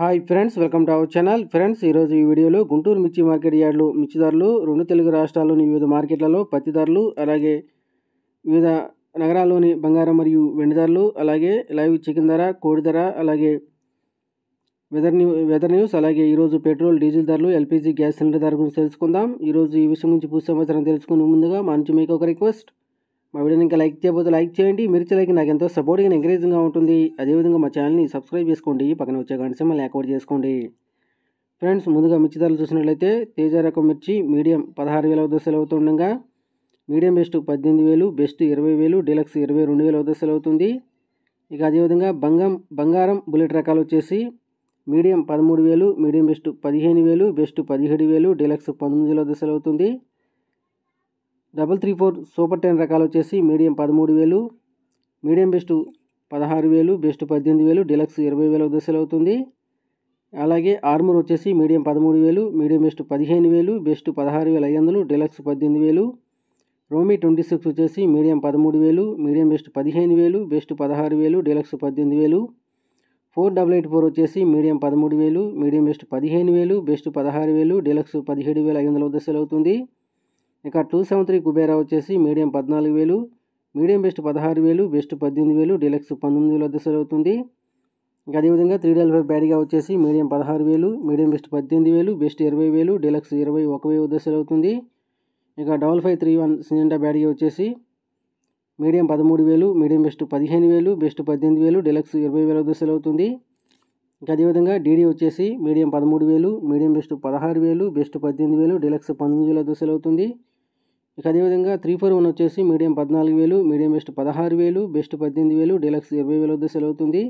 hi friends welcome to our channel friends ఈరోజు ఈ వీడియోలో గుంటూరు మిర్చి మార్కెట్ యార్డులు మిర్చి ధరలు రెండు తెలుగు రాష్ట్రాల్లోని వివిధ మార్కెట్లలో పత్తి ధరలు అలాగే వివిధ నగరాల్లోని బంగారం మరియు వెండి ధరలు అలాగే లైవ్ చికెన్ ధర కోడి ధర అలాగే వెదర్ న్యూ వెదర్ న్యూస్ అలాగే ఈరోజు పెట్రోల్ డీజిల్ ధరలు ఎల్పిజి గ్యాస్ సిలిండర్ ధర గురించి తెలుసుకుందాం ఈరోజు ఈ విషయం గురించి పూర్తి సమాచారం తెలుసుకునే ముందుగా మంచి మీకు ఒక రిక్వెస్ట్ మా వీడియోని ఇంకా లైక్ చేయబోతే లైక్ చేయండి మీరు చేయలేక నాకు ఎంతో సపోర్ట్గా ఎంకరేజింగ్గా ఉంటుంది అదేవిధంగా మా ఛానల్ని సబ్స్క్రైబ్ చేసుకోండి పక్కన వచ్చే గంట మళ్ళీ యాక్టివేట్ చేసుకోండి ఫ్రెండ్స్ ముందుగా మిర్చి ధరలు చూసినట్లయితే తేజ రకం మిర్చి మీడియం పదహారు వేల వద్ద అవుతుండగా మీడియం బెస్ట్ పద్దెనిమిది వేలు బెస్ట్ ఇరవై వేలు డీలక్స్ ఇరవై రెండు వేల వద్ద అవుతుంది ఇక అదేవిధంగా బంగం బంగారం బుల్లెట్ రకాలు వచ్చేసి మీడియం పదమూడు వేలు మీడియం బెస్ట్ పదిహేను వేలు బెస్ట్ పదిహేడు వేలు డీలక్స్ పంతొమ్మిది వేల వద్ద అవుతుంది double three four super ten రకాలు వచ్చేసి మీడియం పదమూడు వేలు మీడియం బెస్ట్ పదహారు వేలు బెస్ట్ పద్దెనిమిది వేలు డిలక్స్ ఇరవై వేల దశలు అవుతుంది అలాగే ఆర్మర్ వచ్చేసి మీడియం పదమూడు వేలు మీడియం బెస్ట్ పదిహేను వేలు బెస్ట్ పదహారు వేల ఐదు వందలు డిలక్స్ పద్దెనిమిది వేలు రోమీ ట్వంటీ సిక్స్ వచ్చేసి మీడియం పదమూడు వేలు మీడియం బెస్ట్ పదిహేను వేలు బెస్ట్ పదహారు వేలు డిలక్స్ పద్దెనిమిది వేలు ఫోర్ డబల్ ఎయిట్ ఫోర్ వచ్చేసి మీడియం పదమూడు వేలు మీడియం బెస్ట్ పదిహేను వేలు బెస్ట్ పదహారు వేలు డిలక్స్ పదిహేడు వేల ఐదు వందల దశలు అవుతుంది ఇక టూ సెవెన్ త్రీ కుబేరా వచ్చేసి మీడియం పద్నాలుగు వేలు మీడియం బెస్ట్ పదహారు వేలు బెస్ట్ పద్దెనిమిది వేలు డీలక్స్ పంతొమ్మిది వేలు వద్ద సెల్ అవుతుంది ఇంకా అదేవిధంగా త్రీ డల్ ఫైవ్ బ్యాడ్గా వచ్చేసి మీడియం పదహారు వేలు మీడియం బెస్ట్ పద్దెనిమిది వేలు బెస్ట్ ఇరవై వేలు డీలక్స్ ఇరవై ఒక వేలు వద్ద సెల్ అవుతుంది ఇక double five three one Syngenta బ్యాడీగా వచ్చేసి మీడియం పదమూడు వేలు మీడియం బెస్ట్ పదిహేను వేలు బెస్ట్ పద్దెనిమిది వేలు డెలక్స్ ఇరవై వేల దశలు అవుతుంది ఇంకా అదేవిధంగా డీడీ వచ్చేసి మీడియం పదమూడు వేలు మీడియం బెస్ట్ పదహారు వేలు బెస్ట్ పద్దెనిమిది వేలు డెలక్స్ పంతొమ్మిది వేల దశలు అవుతుంది ఇక అదేవిధంగా త్రీ ఫోర్ వన్ వచ్చేసి మీడియం పద్నాలుగు వేలు మీడియం బెస్ట్ పదహారు వేలు బెస్ట్ పద్దెనిమిది వేలు డీలక్స్ ఇరవై వేల వద్ద సెల్ అవుతుంది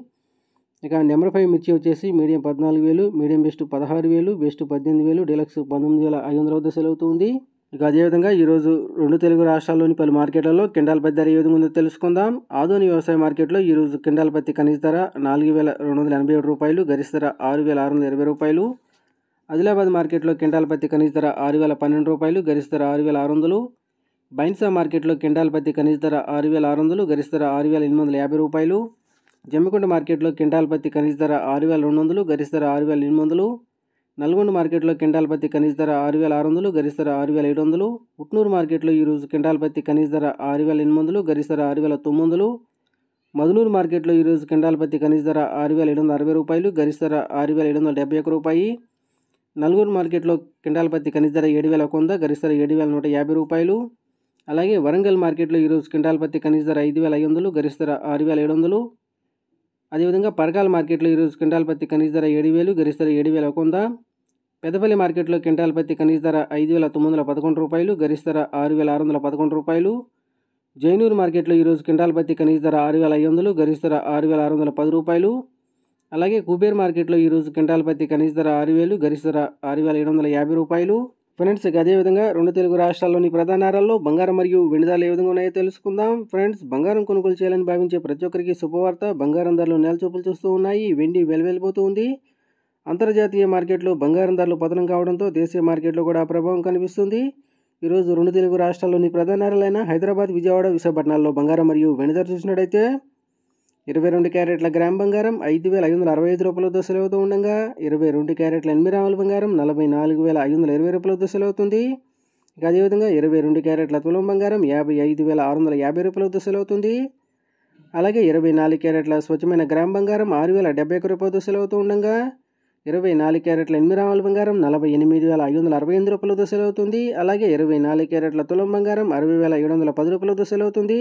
ఇక నెంబర్ ఫైవ్ మిర్చి వచ్చేసి మీడియం పద్నాలుగు వేలు మీడియం బెస్ట్ పదహారు వేలు బెస్ట్ పద్దెనిమిది వేలు డీలక్స్ పంతొమ్మిది వేల ఐదు వందల వద్ద సెల్ అవుతుంది ఇక అదేవిధంగా ఈరోజు రెండు తెలుగు రాష్ట్రాల్లోని పలు మార్కెట్లలో కిండాల పత్తి ధర ఏ విధంగా ఉందో తెలుసుకుందాం ఆధునిక వ్యవసాయ మార్కెట్లో ఈరోజు కిండాల పత్తి కనీస ధర నాలుగు వేల రెండు వందల ఎనభై ఏడు రూపాయలు గరిష్ట ధర ఆరు వేల ఆరు వందల ఇరవై రూపాయలు ఆదిలాబాద్ మార్కెట్లో కింటాల పత్తి కనీస ధర ఆరు వేల పన్నెండు రూపాయలు గరిష్ట ధర ఆరు వేల ఆరు వందలు బైన్సా మార్కెట్లో కింటాల్ పత్తి కనీస ధర ఆరు వేల ఆరు వందలు గరిష్ట ధర ఆరు వేల ఎనిమిది వందల యాభై రూపాయలు జమ్మికొండ మార్కెట్లో కింటాల్ పత్తి కనీస ధర ఆరు వేల రెండు వందలు గరిష్ట ధర ఆరు వేల ఎనిమిది వందలు నల్గొండ మార్కెట్లో కింటాల్ పత్తి కనీస ధర ఆరు వేల ఆరు వందలు గరిష్ట ధర ఆరు వేల ఏడు వందలు ఉట్నూరు మార్కెట్లో ఈరోజు కింటాల్ పత్తి కనీస ధర ఆరు వేల ఎనిమిది వందలు గరిష్ట ధర ఆరు వేల తొమ్మిది వందలు మధునూరు మార్కెట్లో ఈరోజు కింటాల్ పత్తి కనీస ధర ఆరు వేల ఏడు వందల అరవై రూపాయలు గరిష్ట ధర ఆరు వేల ఏడు వందల డెబ్బై ఒక రూపాయి నల్గొండ మార్కెట్లో కింటాల్ పత్తి కనీస ధర ఏడు వేల ఒక వంద గరిష్ట ధర ఏడు వేల నూట యాభై రూపాయలు అలాగే వరంగల్ మార్కెట్లో ఈరోజు క్వింటాల్ పత్తి కనీస ధర ఐదు వేల ఐదు వందలు గరిష్ట ధర ఆరు వేల ఏడు వందలు అదేవిధంగా పరకాల మార్కెట్లో ఈరోజు క్వింటాల్ పత్తి కనీస ధర ఏడు వేలు గరిష్ట ధర ఏడు వేల ఒక వంద పెద్దపల్లి మార్కెట్లో క్వింటాల్ పత్తి కనీస ధర ఐదు వేల తొమ్మిది వందల పదకొండు రూపాయలు గరిష్ట ధర ఆరు వేల ఆరు వందల పదకొండు రూపాయలు జైనూరు మార్కెట్లో ఈరోజు క్వింటాల్ పత్తి కనీస ధర ఆరు వేల ఐదు వందలు గరిష్ట ధర ఆరు వేల ఆరు వందల పది రూపాయలు అలాగే కుబేర్ మార్కెట్లో ఈరోజు క్వింటాల్ పత్తి కనీస ధర ఆరు వేలు గరిష్ట ధర ఆరు వేల ఏడు వందల యాభై రూపాయలు ఫ్రెండ్స్ అదేవిధంగా రెండు తెలుగు రాష్ట్రాల్లోని ప్రధాన నగరాల్లో బంగారం మరియు వెండిదాలు ఏ విధంగా ఉన్నాయో తెలుసుకుందాం ఫ్రెండ్స్ బంగారం కొనుగోలు చేయాలని భావించే ప్రతి ఒక్కరికి శుభవార్త బంగారం ధరలు నెలచూపులు చూస్తూ ఉన్నాయి వెండి వెలవెలిపోతూ ఉంది అంతర్జాతీయ మార్కెట్లో బంగారం ధరలు పతనం కావడంతో దేశీయ మార్కెట్లో కూడా ప్రభావం కనిపిస్తుంది ఈరోజు రెండు తెలుగు రాష్ట్రాల్లోని ప్రధాన నగరాలైన హైదరాబాద్ విజయవాడ విశాఖపట్నాల్లో బంగారం మరియు వెండి ధర చూసినట్టయితే ఇరవై రెండు క్యారెట్ల గ్రామ్ బంగారం ఐదు వేల ఐదు వందల అరవై ఐదు దశలు అవుతూ ఉండగా ఇరవై రెండు క్యారెట్ల ఎనిమిది రామల బంగారం నలభై నాలుగు వేల ఐదు వందల ఇరవై దశలు సెలవుతుంది ఇక అదేవిధంగా ఇరవై రెండు క్యారెట్ల తులం బంగారం యాభై ఐదు వేల ఆరు వందల యాభై దశలు సెలవుతుంది అలాగే ఇరవై నాలుగు క్యారెట్ల స్వచ్ఛమైన గ్రామ్ బంగారం ఆరు వేల డెబ్బై ఒక దశలు సెలవుతూ ఉండగా ఇరవై నాలుగు క్యారెట్ల ఎనిమిది రామల బంగారం నలభై ఎనిమిది వేల ఐదు వందల అరవై ఎనిమిది దశలు సెలవుతుంది అలాగే ఇరవై నాలుగు క్యారెట్ల తులం బంగారం అరవై వేల ఏడు వందల పది దశలు సెలవుతుంది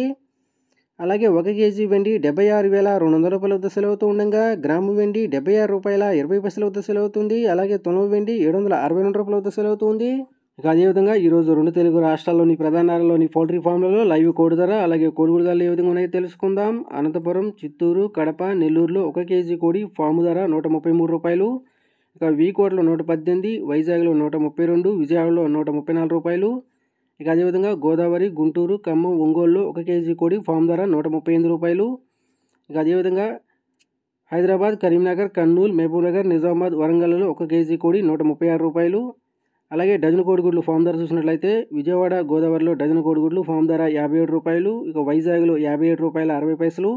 అలాగే ఒక కేజీ వెండి డెబ్బై ఆరు వేల రెండు వందల రూపాయల వద్ద సెలవుతూ ఉండగా గ్రాము వెండి డెబ్బై ఆరు రూపాయల ఇరవై పైసల వద్ద సెలవుతుంది అలాగే తొలభై వెండి ఏడు వందల అరవై రెండు రూపాయల వద్ద సెలవుతుంది ఇక అదేవిధంగా ఈరోజు రెండు తెలుగు రాష్ట్రాల్లోని ప్రధానాలలోని పౌల్ట్రీ ఫామ్లలో లైవ్ కోడి ధర అలాగే కోడిగుడు ధరలు ఏ విధంగా ఉన్నాయో తెలుసుకుందాం అనంతపురం చిత్తూరు కడప నెల్లూరులో ఒక కేజీ కోడి ఫాము ధర నూట ముప్పై మూడు రూపాయలు ఇక కోట్లో నూట పద్దెనిమిది వైజాగ్లో నూట ముప్పై రెండు విజయవాడలో నూట ముప్పై నాలుగు రూపాయలు ఇక అదేవిధంగా గోదావరి గుంటూరు ఖమ్మం ఒంగోలు ఒక కేజీ కోడి ఫామ్ ధర నూట ముప్పై ఎనిమిది రూపాయలు ఇక అదేవిధంగా హైదరాబాద్ కరీంనగర్ కర్నూలు మహబూబ్నగర్ నిజామాబాద్ వరంగల్లో ఒక కేజీ కోడి నూట ముప్పై ఆరు రూపాయలు అలాగే డజన్ కోడిగుడ్లు ఫామ్ ధర చూసినట్లయితే విజయవాడ గోదావరిలో డజన్ కోడిగుడ్లు ఫామ్ ధర యాభై ఏడు రూపాయలు ఇక వైజాగ్లో యాభై ఏడు రూపాయల అరవై పైసలు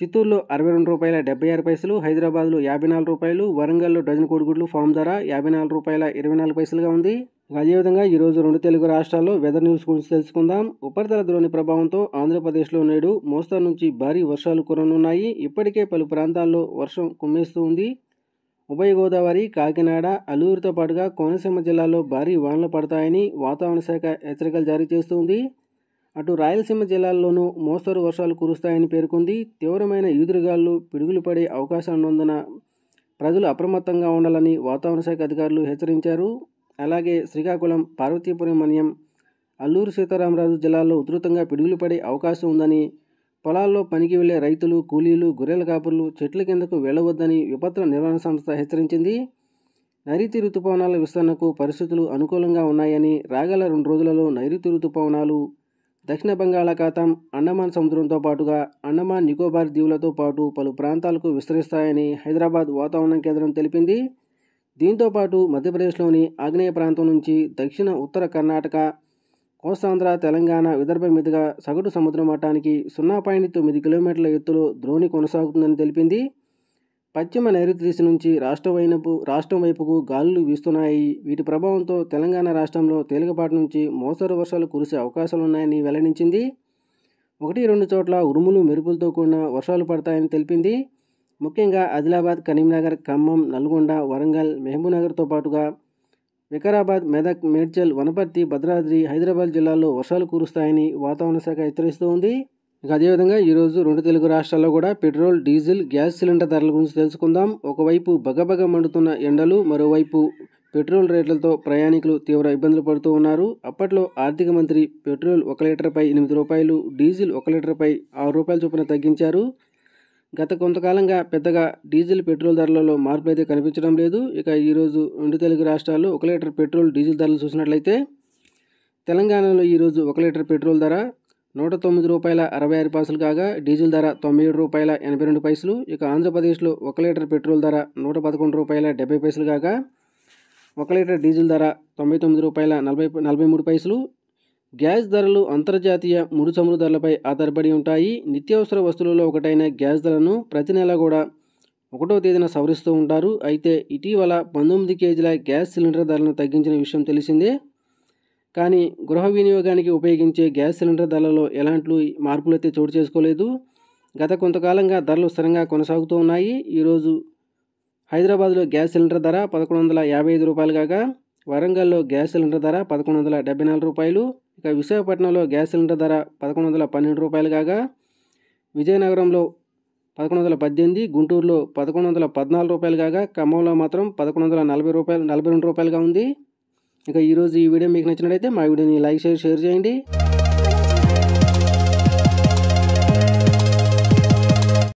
చిత్తూరులో అరవై రెండు రూపాయల డెబ్బై ఆరు పైసలు హైదరాబాద్లో యాభై నాలుగు రూపాయలు వరంగల్లో డజన్ కోడిగుడ్లు ఫామ్ ధర యాభై నాలుగు రూపాయల ఇరవై నాలుగు పైసలుగా ఉంది అదేవిధంగా ఈరోజు రెండు తెలుగు రాష్ట్రాల్లో వెదర్ న్యూస్ గురించి తెలుసుకుందాం ఉపరితల ద్రోణి ప్రభావంతో ఆంధ్రప్రదేశ్లో నేడు మోస్తరు నుంచి భారీ వర్షాలు కురనున్నాయి ఇప్పటికే పలు ప్రాంతాల్లో వర్షం కుమ్మేస్తూ ఉంది ఉభయ గోదావరి కాకినాడ అల్లూరుతో పాటుగా కోనసీమ జిల్లాలో భారీ వానలు పడతాయని వాతావరణ శాఖ హెచ్చరికలు జారీ చేస్తుంది అటు రాయలసీమ జిల్లాల్లోనూ మోస్తరు వర్షాలు కురుస్తాయని పేర్కొంది తీవ్రమైన ఈదురుగాలు పిడుగులు పడే అవకాశం ప్రజలు అప్రమత్తంగా ఉండాలని వాతావరణ శాఖ అధికారులు హెచ్చరించారు అలాగే శ్రీకాకుళం పార్వతీపురం మన్యం అల్లూరు సీతారామరాజు జిల్లాల్లో ఉధృతంగా పిడుగులు పడే అవకాశం ఉందని పొలాల్లో పనికి వెళ్లే రైతులు కూలీలు గొర్రెల కాపుర్లు చెట్ల కిందకు వెళ్ళవద్దని విపత్తుల నిర్వహణ సంస్థ హెచ్చరించింది నైరుతి ఋతుపవనాల విస్తరణకు పరిస్థితులు అనుకూలంగా ఉన్నాయని రాగల రెండు రోజులలో నైరుతి ఋతుపవనాలు దక్షిణ బంగాళాఖాతం అండమాన్ సముద్రంతో పాటుగా అండమాన్ నికోబార్ దీవులతో పాటు పలు ప్రాంతాలకు విస్తరిస్తాయని హైదరాబాద్ వాతావరణ కేంద్రం తెలిపింది దీంతోపాటు మధ్యప్రదేశ్లోని ఆగ్నేయ ప్రాంతం నుంచి దక్షిణ ఉత్తర కర్ణాటక కోస్తాంధ్ర తెలంగాణ విదర్భ మీదుగా సగటు సముద్ర మట్టానికి సున్నా పాయింట్ తొమ్మిది కిలోమీటర్ల ఎత్తులో ద్రోణి కొనసాగుతుందని తెలిపింది పశ్చిమ నైరుతి దిశ నుంచి రాష్ట్రం వైపు రాష్ట్రం వైపుకు గాలులు వీస్తున్నాయి వీటి ప్రభావంతో తెలంగాణ రాష్ట్రంలో తేలికపాటి నుంచి మోస్తరు వర్షాలు కురిసే అవకాశాలున్నాయని వెల్లడించింది ఒకటి రెండు చోట్ల ఉరుములు మెరుపులతో కూడిన వర్షాలు పడతాయని తెలిపింది ముఖ్యంగా ఆదిలాబాద్ కరీంనగర్ ఖమ్మం నల్గొండ వరంగల్ మహబూబ్నగర్తో పాటుగా వికారాబాద్ మెదక్ మేడ్చల్ వనపర్తి భద్రాద్రి హైదరాబాద్ జిల్లాల్లో వర్షాలు కురుస్తాయని వాతావరణ శాఖ హెచ్చరిస్తూ ఉంది ఇక అదేవిధంగా ఈరోజు రెండు తెలుగు రాష్ట్రాల్లో కూడా పెట్రోల్ డీజిల్ గ్యాస్ సిలిండర్ ధరల గురించి తెలుసుకుందాం ఒకవైపు బగబగ మండుతున్న ఎండలు మరోవైపు పెట్రోల్ రేట్లతో ప్రయాణికులు తీవ్ర ఇబ్బందులు పడుతూ ఉన్నారు అప్పట్లో ఆర్థిక మంత్రి పెట్రోల్ ఒక లీటర్పై ఎనిమిది రూపాయలు డీజిల్ ఒక లీటర్పై ఆరు రూపాయల చొప్పున తగ్గించారు గత కొంతకాలంగా పెద్దగా డీజిల్ పెట్రోల్ ధరలలో మార్పు అయితే కనిపించడం లేదు ఇక ఈరోజు రెండు తెలుగు రాష్ట్రాల్లో ఒక లీటర్ పెట్రోల్ డీజిల్ ధరలు చూసినట్లయితే తెలంగాణలో ఈరోజు ఒక లీటర్ పెట్రోల్ ధర నూట తొమ్మిది రూపాయల అరవై ఆరు పైసలు కాగా డీజిల్ ధర తొంభై ఏడు రూపాయల ఎనభై రెండు పైసలు ఇక ఆంధ్రప్రదేశ్లో ఒక లీటర్ పెట్రోల్ ధర నూట పదకొండు రూపాయల డెబ్బై పైసలు కాగా ఒక లీటర్ డీజిల్ ధర తొంభై తొమ్మిది రూపాయల నలభై నలభై మూడు పైసలు గ్యాస్ ధరలు అంతర్జాతీయ ముడి చమురు ధరలపై ఆధారపడి ఉంటాయి నిత్యావసర వస్తువులలో ఒకటైన గ్యాస్ ధరలను ప్రతి నెల కూడా ఒకటో తేదీన సవరిస్తూ ఉంటారు అయితే ఇటీవల పంతొమ్మిది కేజీల గ్యాస్ సిలిండర్ ధరలను తగ్గించిన విషయం తెలిసిందే కానీ గృహ వినియోగానికి ఉపయోగించే గ్యాస్ సిలిండర్ ధరలలో ఎలాంటి మార్పులైతే చోటు చేసుకోలేదు గత కొంతకాలంగా ధరలు స్థిరంగా కొనసాగుతూ ఉన్నాయి ఈరోజు హైదరాబాద్లో గ్యాస్ సిలిండర్ ధర పదకొండు వందల యాభై ఐదు రూపాయలు కాగా వరంగల్లో గ్యాస్ సిలిండర్ ధర పదకొండు వందల డెబ్బై నాలుగు రూపాయలు ఇక విశాఖపట్నంలో గ్యాస్ సిలిండర్ ధర పదకొండు వందల పన్నెండు రూపాయలు కాగా విజయనగరంలో పదకొండు వందల పద్దెనిమిది గుంటూరులో పదకొండు వందల పద్నాలుగు రూపాయలు కాగా ఖమ్మంలో మాత్రం పదకొండు వందల నలభై రూపాయలు నలభై రెండు రూపాయలుగా ఉంది ఇక ఈరోజు ఈ వీడియో మీకు నచ్చినట్టయితే మా వీడియోని లైక్ చేసి షేర్ చేయండి